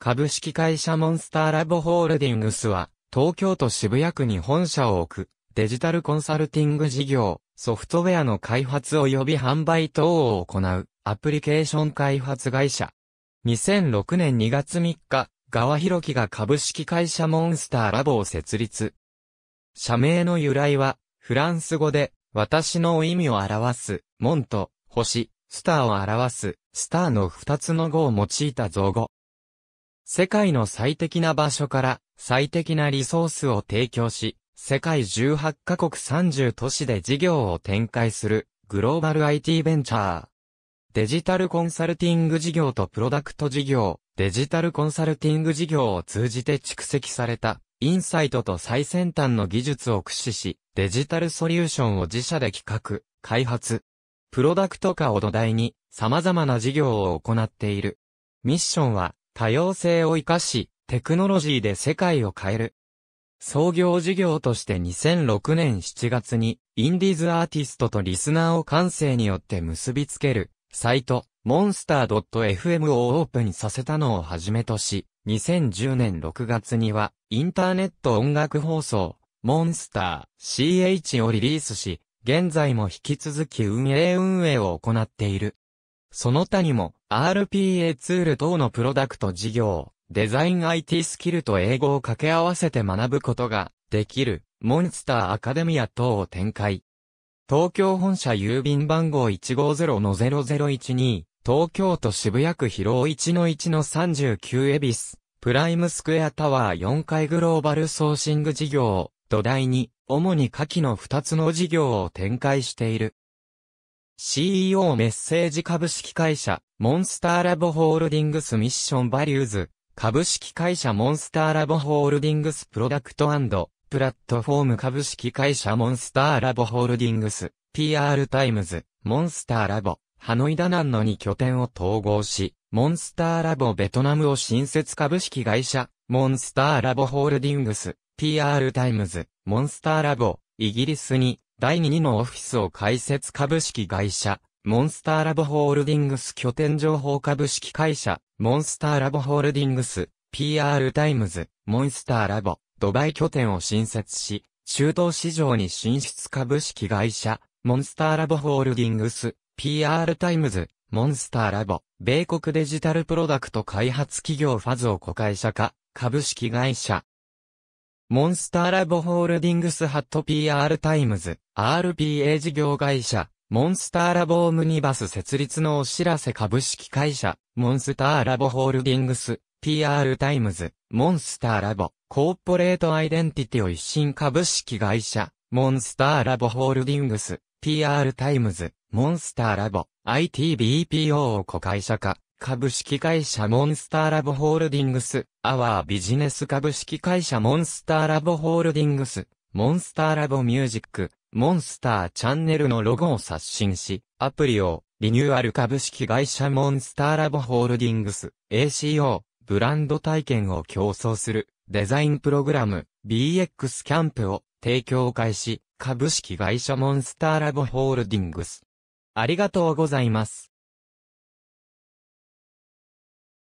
株式会社モンスターラボホールディングスは、東京都渋谷区に本社を置く、デジタルコンサルティング事業、ソフトウェアの開発及び販売等を行う、アプリケーション開発会社。2006年2月3日、川博樹が株式会社モンスターラボを設立。社名の由来は、フランス語で、私の意味を表す、モンと、星、スターを表す、スターの二つの語を用いた造語。世界の最適な場所から最適なリソースを提供し、世界18カ国30都市で事業を展開するグローバル IT ベンチャー。デジタルコンサルティング事業とプロダクト事業、デジタルコンサルティング事業を通じて蓄積されたインサイトと最先端の技術を駆使し、デジタルソリューションを自社で企画、開発。プロダクト化を土台に様々な事業を行っている。ミッションは多様性を生かし、テクノロジーで世界を変える。創業事業として2006年7月に、インディーズアーティストとリスナーを感性によって結びつける、サイト、モンスター .fm をオープンさせたのをはじめとし、2010年6月には、インターネット音楽放送、モンスター CH をリリースし、現在も引き続き運営運営を行っている。その他にも RPA ツール等のプロダクト事業、デザイン IT スキルと英語を掛け合わせて学ぶことができるモンスターアカデミア等を展開。東京本社郵便番号150-0012、東京都渋谷区広尾1-1-39エビス、プライムスクエアタワー4階グローバルソーシング事業を土台に、主に下記の2つの事業を展開している。CEO メッセージ株式会社、モンスターラボホールディングスミッションバリューズ、株式会社モンスターラボホールディングスプロダクトプラットフォーム株式会社モンスターラボホールディングス、PR タイムズ、モンスターラボ、ハノイダナンのに拠点を統合し、モンスターラボベトナムを新設株式会社、モンスターラボホールディングス、PR タイムズ、モンスターラボ、イギリスに、第2のオフィスを開設株式会社、モンスターラボホールディングス拠点情報株式会社、モンスターラボホールディングス、PR タイムズ、モンスターラボ、ドバイ拠点を新設し、中東市場に進出株式会社、モンスターラボホールディングス、PR タイムズ、モンスターラボ、米国デジタルプロダクト開発企業ファズを子会社化、株式会社、モンスターラボホールディングスハット PR タイムズ、RPA 事業会社、モンスターラボオムニバス設立のお知らせ株式会社、モンスターラボホールディングス、PR タイムズ、モンスターラボ、コーポレートアイデンティティを一新株式会社、モンスターラボホールディングス、PR タイムズ、モンスターラボ、ITBPO を子会社化、株式会社モンスターラボホールディングス、アワービジネス株式会社モンスターラボホールディングス、モンスターラボミュージック、モンスターチャンネルのロゴを刷新し、アプリをリニューアル株式会社モンスターラボホールディングス、ACO、ブランド体験を競争するデザインプログラム BX キャンプを提供開始株式会社モンスターラボホールディングス。ありがとうございます。